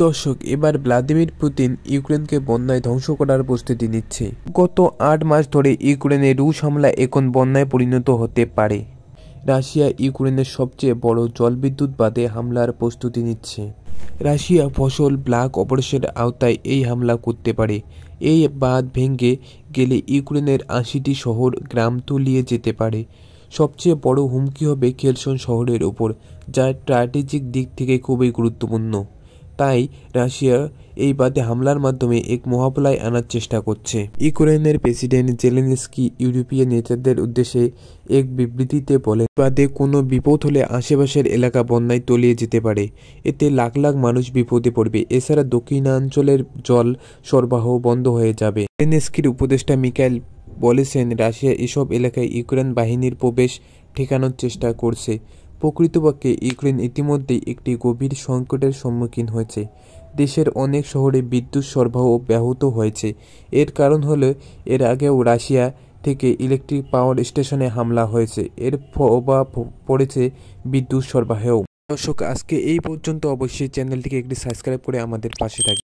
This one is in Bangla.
দর্শক এবার ভ্লাদিমির পুতিন ইউক্রেনকে বন্যায় ধ্বংস করার প্রস্তুতি নিচ্ছে গত আট মাস ধরে ইউক্রেনে রুশ হামলা এখন বন্যায় পরিণত হতে পারে রাশিয়া ইউক্রেনের সবচেয়ে বড় জলবিদ্যুৎ বাদে হামলার প্রস্তুতি নিচ্ছে রাশিয়া ফসল ব্ল্যাক অপারেশনের আওতায় এই হামলা করতে পারে এই বাঁধ ভেঙে গেলে ইউক্রেনের আশিটি শহর গ্রাম তলিয়ে যেতে পারে সবচেয়ে বড় হুমকি হবে খেলসন শহরের ওপর যা স্ট্র্যাটেজিক দিক থেকে খুবই গুরুত্বপূর্ণ তাই রাশিয়া এই বাদে হামলার মাধ্যমে এক মহাপলায় আনার চেষ্টা করছে ইউক্রেনের প্রেসিডেন্ট জেলেনস্কি ইউরোপীয় নেতাদের উদ্দেশ্যে এক বিবৃতিতে বলেন বাদে কোনো বিপদ হলে আশেপাশের এলাকা বন্যায় তলিয়ে যেতে পারে এতে লাখ লাখ মানুষ বিপদে পড়বে এছাড়া দক্ষিণাঞ্চলের জল সরবরাহ বন্ধ হয়ে যাবে জেলেনস্কির উপদেষ্টা মিকাইল বলেছেন রাশিয়া এসব এলাকায় ইউক্রেন বাহিনীর প্রবেশ ঠেকানোর চেষ্টা করছে প্রকৃতপক্ষে ইউক্রেন ইতিমধ্যেই একটি গভীর সংকটের সম্মুখীন হয়েছে দেশের অনেক শহরে বিদ্যুৎ সরবরাহ ব্যাহত হয়েছে এর কারণ হলো এর আগেও রাশিয়া থেকে ইলেকট্রিক পাওয়ার স্টেশনে হামলা হয়েছে এর প্রভাব পড়েছে বিদ্যুৎ সরবরাহেও দর্শক আজকে এই পর্যন্ত অবশ্যই চ্যানেলটিকে একটি সাবস্ক্রাইব করে আমাদের পাশে থাকবে